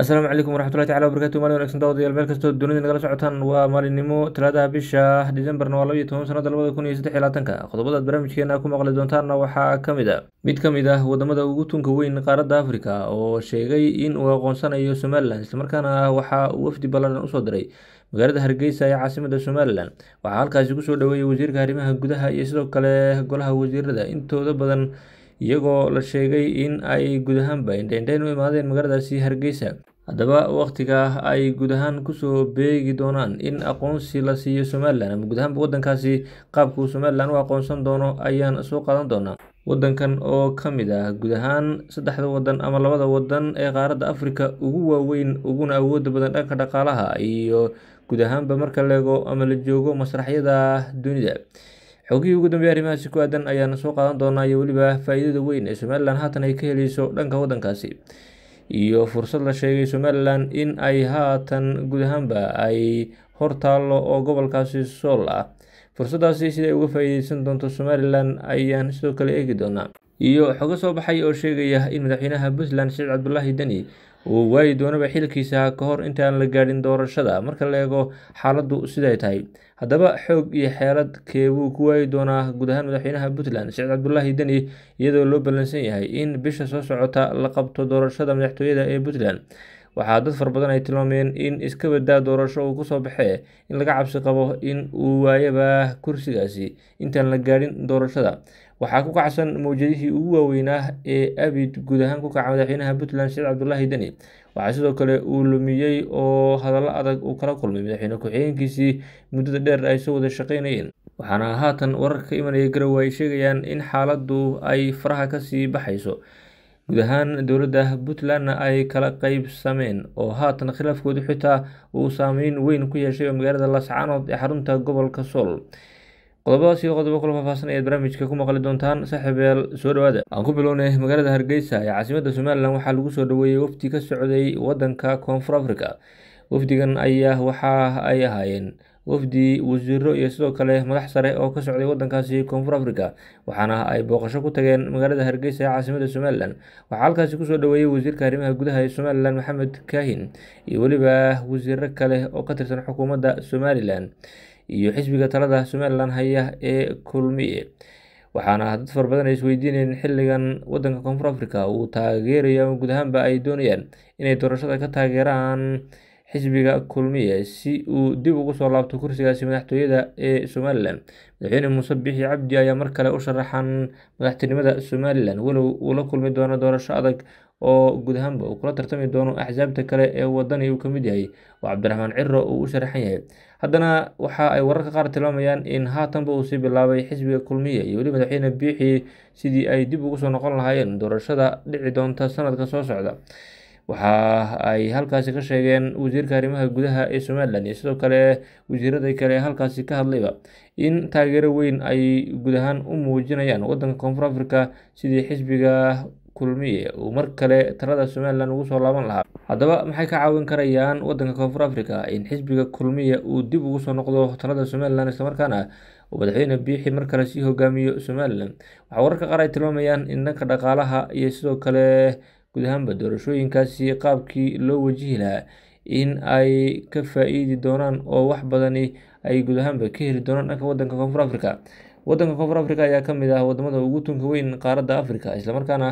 asalaamu calaykum waraxmatullahi tacala wabarakatu malin wanagsan dawadayaal meel kastoo dunida nagala socotaan waa maalinimo talaadaha bisha dicembarna waa labaiyo toban sanada labada kun iyo saddex iyo labaatanka qodobadaad barnaamijkeena ku maqli doontaanna waxaa ka mid a ah. mid ka mid ah wadamada ugu tunka weyn qaaradda afrika oo sheegay in uu aqoonsanayo somalilan islamarkaana waxa uu wafdi ballaaran usoo diray magaalada hargeysa ee caasimada somalilan waxaa halkaasi kusoo dhaweeyey wasiirka arrimaha gudaha iyo sidoo kale golaha wasiirada intooda badan iyagoo la sheegay in ay guud ahaanba indhaindhayn u imaadeen magaaladaasi hargeysa haddaba wakhtiga ay guud ahaan kusoo beegi doonaan in aqoonsi la siiyo somalilan ama guud ahaanba waddankaasi qaabkuu somalilan u aqoonsan doono ayaan soo qaadan doonaa waddankan oo ka mid ah guud ahaan saddexda waddan ama labada waddan ee qaaradda afrika ugu waaweyn uguna awoodda badan dhanka dhaqaalaha iyo guud ahaanba marka leego ama la joogo masraxyada dunida xogihii ugu dambeeyay arrimahaasi ku aadan ayaana soo qaadan doonaa iyo weliba faa'iidada weyn ee somalilan haatan ay ka helayso dhanka waddankaasi iyo fursad la sheegay somalilan in ay haatan guud ahaanba ay hor taallo oo gobolkaasi sool ah fursadaasi sida ay uga faa'iideysan doonto somalilan ayaan sidoo kale eegi doonaa iyo xoga soo baxay oo sheegaya in madaxweynaha puntland saciid cabdulaahi deni uu waayi doonaba xilkiisa kahor intaan la gaadhin doorashada marka la eego xaaladdu siday tahay haddaba xoog iyo xeelad keebuu ku waayi doonaa guud ahaan madaxweynaha puntland siciid cabdulaahi deni iyadoo loo ballansan yahay in bisha soo socota la qabto doorashada madaxtooyada ee puntland waxaa dad fara badan ay tilmaameen in iska badaa doorasho uu kusoo baxee in laga cabsi qabo in uu waayaba kursigaasi intaan la gaadhin doorashada waxaa ku kacsan mawjadihii ugu waaweynaa ah ee abid guud ahaan ku kaca madaxweynaha puntland sheekh cabdulaahi deni waxaa sidoo kale uu lumiyey oo hadallo adag uu kala kulmay madaxweyne ku-xigeenkiisii muddada dheer ay soo wada shaqaynayeen waxaana haatan wararka ka imanaya garowe ay sheegayaan in xaaladdu ay faraha ka sii baxayso guud ahaan dowladda puntlandna ay kala qaybsameen oo haatan khilaafkoodu xitaa uu saameyn weyn ku yeeshay oo magaalada laascaanood ee xarunta gobolka sool qodobadaas iyo qodobo kula faahfaahsan ayaad barnaamijka ku maqli doontaan saxibeel soo dhawaada aan ku bilownay magaalada hargeysa ee caasimada somalilan waxaa lagu soo dhaweeyey wafdi ka socday waddanka koonfur africa wafdigan ayaa waxa ay ahaayeen wafdi wasiiro iyo sidoo kale madax sare oo ka socday wadankaasi koonfur africa waxaana ay booqasho ku tageen magaalada hargeysa ee caasimada somalilan waxaa halkaasi kusoo dhoweeyey wasiirka arrimaha gudaha ee somalilan maxamed kahin iyo weliba wasiiro kale oo ka tirsan xukuumadda somalilan iyo xisbiga talada somalilan haya ee kulmiye waxaana dad fara badan ay isweydiinayeen xilligan wadanka koonfur africa uu taageeraya guud ahaanba ay doonayaan inay doorashada ka taageeraan xisbiga kulmiye si uu dib ugu soo laabto kursigaasi madaxtooyada ee somalilan madaxweyne muuse biixi cabdi ayaa mar kale u sharaxan madaxtinimada somalilan walow uu la kulmi doono doorasho adag oo guud ahaanba uu kula tartami doono axsaabta kale ee wadani uu ka mid yahay oo cabdiraxmaan ciro uu u sharaxan yahay haddana waxa ay wararka qaar tilmaamayaan in haatanba uu sii bilaabay xisbiga kulmiye iyo weli madaxweyne biixi sidii ay dib ugu soo noqon lahaayeen doorashada dhici doonta sanadka soo socda waxa ay halkaasi ka sheegeen wasiirka arrimaha gudaha ee somalilan iyo sidoo kale wasiiraday kale halkaasi ka hadlayba in taageero weyn ay guud ahaan u muujinayaan waddanka koonfur africa sidii xisbiga kulmiye uu mar kale talada somalilan ugu soo laaban lahaa haddaba maxay ka caawin karayaan waddanka koonfur africa in xisbiga kulmiye uu dib ugu soo noqdo talada somalilan islamarkaana uu madaxweyne biixi mar kale sii hogaamiyo somalilan waxaa wararka qaar ay tilmaamayaan in dhanka dhaqaalaha iyo sidoo kale guud ahaanba doorashooyinkaasi qaabkii loo wajihi lahaa in ay ka faa-iidi doonaan oo wax badani ay guud ahaanba ka heli doonaan dhanka wadanka koonfur africa wadanka koonfur africa ayaa ka mid ah wadamada ugu tunka weyn qaaradda africa islamarkaana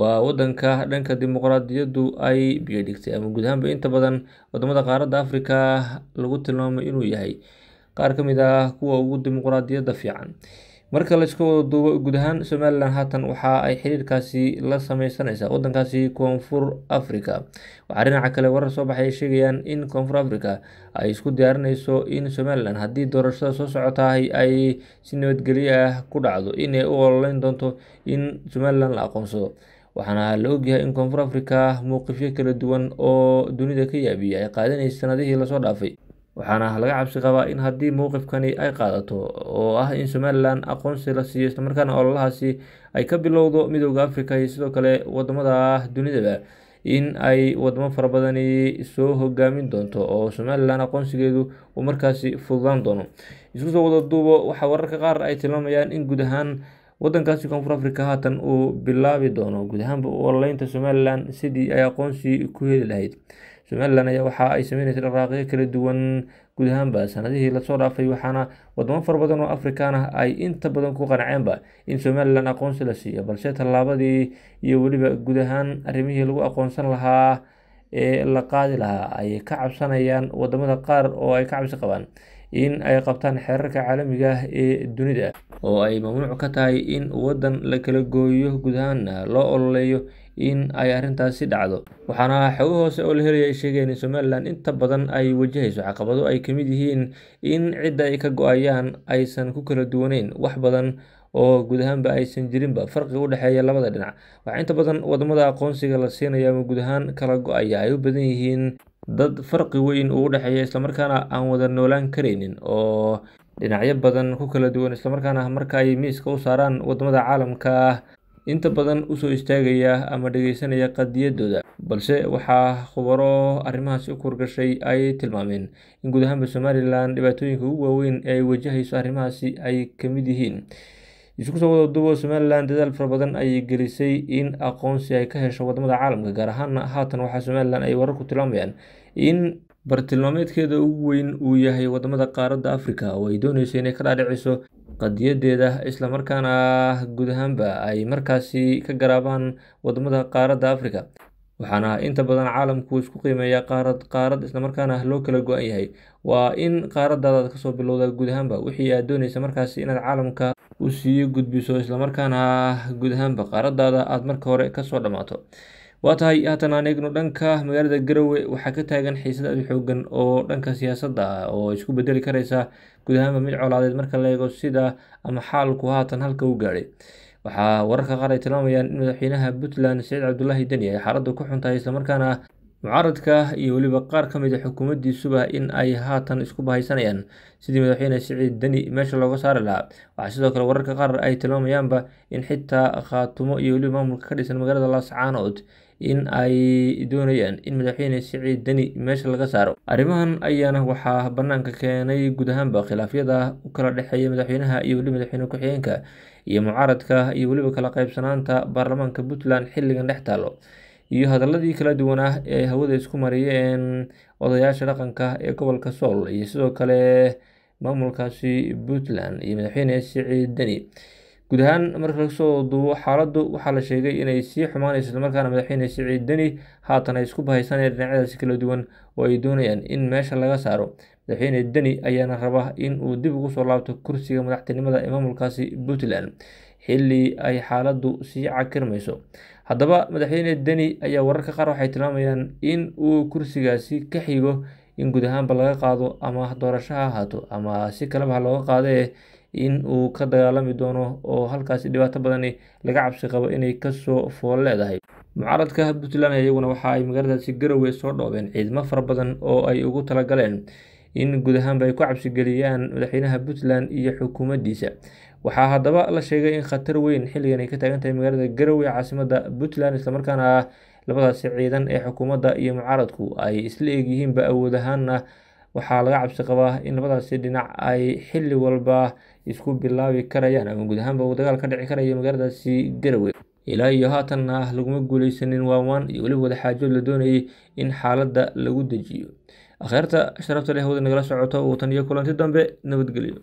waa wadanka dhanka dimuqraadiyadu ay biyodhigtay ama guud ahaanba inta badan wadamada qaaradda africa lagu tilmaamay inuu yahay qaar ka mid ah kuwa ugu dimuqraadiyada fiican marka laisku duubo guud ahaan somalilan haatan waxa ay xiriirkaasi la sameysanaysaa wadankaasi koonfur africa waxaa dhinaca kale warar soo baxay sheegayaan in koonfur africa ay isku diyaarinayso in somalilan haddii doorashada soo socotahay ay si nabadgelyo ah ku dhacdo inay u ololeyn doonto in somalilan la aqoonsado waxaana la ogyahay in koonfur africa muuqifyo kala duwan oo dunida ka yaabiya ay qaadanaysa sanadihii lasoo dhaafay waxaana laga cabsi qabaa in haddii mowqifkani ay qaadato oo ah in somalilan aqoonsi la siiyo islamarkaana ololahaasi ay ka bilowdo midooda afrika iyo sidoo kale wadamada ah dunidaba in ay wadamo farabadani soo hogaamin doonto oo somalilan aqoonsigeedu uu markaasi fududaan doono isku soo wada duubo waxaa wararka qaar ay tilmaamayaan in guud ahaan wadankaasi koonfur afrika haatan uu bilaabi doono guud ahaanba u ololeynta somalilan sidii ay aqoonsi ku heli lahayd somalilan ayaa waxa ay sameyneysa dharaaqyo kala duwan guud ahaanba sanadihii lasoo dhaafay waxaana wadamo fara badan oo afrikaan ah ay inta badan ku qanaceenba in somalilan aqoonsi la siiyo balse tallaabadii iyo weliba guud ahaan arrimihii lagu aqoonsan lahaa ee la qaadi lahaa ay ka cabsanayaan wadamada qaar oo ay ka cabsi qabaan in ay qabtaan xeerarka caalamiga ah ee dunida oo ay mamnuuc ka tahay in waddan la kala gooyo guud ahaan loo ololeeyo in ay arrintaasi dhacdo waxaana xago hoose oo la helay ay sheegeen in somalilan inta badan ay wajahayso caqabado ay ka mid yihiin in cidda ay ka go-ayaan aysan ku kala duwaneyn wax badan oo guud ahaanba aysan jirinba farqi u dhexeeya labada dhinac waxaa inta badan wadamada aqoonsiga la siinaya ama guud ahaan kala go-aya ay u badan yihiin dad farqi weyn uu dhexeeya islamarkaana aan wada noolaan karaynin oo dhinacyo badan ku kala duwan islamarkaana marka ay miiska u saaraan wadamada caalamka inta badan usoo istaagaya ama dhegeysanaya qadiyadooda balse waxaa khubaro arrimahaasi u kurgashay ay tilmaameen in guud ahaanba somalilan dhibaatooyinka ugu waaweyn ee ay wajahayso arrimahaasi ay ka mid yihiin isku soo wadadubo somalilan dadaal fara badan ayay gelisay in aqoonsi ay ka hesho wadamada caalamka gaar ahaana haatan waxaa somalilan ay wararku tilmaamayaan in bartilmaameedkeeda ugu weyn uu yahay wadamada qaaradda africa oo ay dooneyso inay ka dhaadhiciso qadiyadeeda isla markaana guud ahaanba ay markaasi ka garaabaan wadamada qaaradda afrika waxaana inta badan caalamku isku qiimeeyaa qaarad qaarad islamarkaana loo kala go-an yahay waa in qaaradaadaad kasoo bilowda guud ahaanba wixii aad doonaysa markaasi inaad caalamka u sii gudbiso islamarkaana guud ahaanba qaaradaada aad marka hore kasoo dhammaato waa tahay haatan aan eegno dhanka magaalada garowe waxaa ka taagan xiisad aad xoogan oo dhanka siyaasadda ah oo isku bedeli karaysa guud ahaanba mid colaadeed marka la eego sida ama xaalku haatan halka u gaadhay waxaa wararka qaar ay tilmaamayaan in madaxweynaha puntland saciid cabdulaahi deni ay xaaladdu ku xuntahay islamarkaana mucaaradka iyo weliba qaar ka mid a ah xukuumaddiisuba in ay haatan isku bahaysanayaan sidii madaxweyne siciid deni meesha looga saari lahaa waxaa sidoo kale wararka qaar ay tilmaamayaanba in xitaa khaatumo iyo weliba maamulka ka dhisan magaalada laascaanood in ay doonayaan in madaxweyne siciid deni meesha laga saaro arrimahan ayaana waxaa bannaanka keenay guud ahaanba khilaafyada u kala dhexeeya madaxweynaha iyo weliba madaxweyne ku-xigeenka iyo mucaaradka iyo weliba kala qaybsanaanta baarlamaanka puntland xilligan dhex taallo iyo hadaladii kala duwan ah ee hawada isku mariyeen odayaasha dhaqanka ee gobolka sool iyo sidoo kale maamulkaasi puntland iyo madaxweyne siciid deni guud ahaan marka lagasoo duubo xaaladdu waxaa la sheegay inay sii xumaanayso islamarkaana madaxweyne siciid deni haatan ay isku bahaysaneen dhinacyadaasi kala duwan oo ay doonayaan in meesha laga saaro madaxweyne deni ayaana raba in uu dib ugu soo laabto kursiga madaxtinimada ee maamulkaasi puntland xilli ay xaaladdu sii cakirmayso haddaba madaxweyne deni ayaa wararka qaar waxay tilmaamayaan in uu kursigaasi ka xigo in guud ahaanba laga qaado ama doorashaha ahaato ama si kaleba looga qaadee in uu ka dagaalami doono oo halkaasi dhibaato badani laga cabsi qabo inay kasoo fool leedahay mucaaradka puntland iyaguna waxa ay magaaladaasi garowe soo dhoobeen ciidamo fara badan oo ay ugu talagaleen in guud ahaanba ay ku cabsigeliyaan madaxweynaha puntland iyo xukuumaddiisa waxaa haddaba la sheegay in khatar weyn xilligan ay ka taagan tahay magaalada garowe caasimada puntland islamarkaana labadaasi ciidan ee xukuumadda iyo mucaaradku ay isla eegyihiinba awood ahaanna ah. waxaa laga cabsi qabaa in labadaasi dhinac ay xilli walba isku bilaabi karayaan ama guud ahaanba uu dagaal ka dhici karayo magaaladaasi garowe ilaa iyo haatanna ah, laguma guuleysanin waawaan iyo weliba wadaxaajood la doonayay in xaaladda lagu dejiyo akhyaarta sharafta leh wada nagala socoto watan iyo kulanti dambe nabadgelyo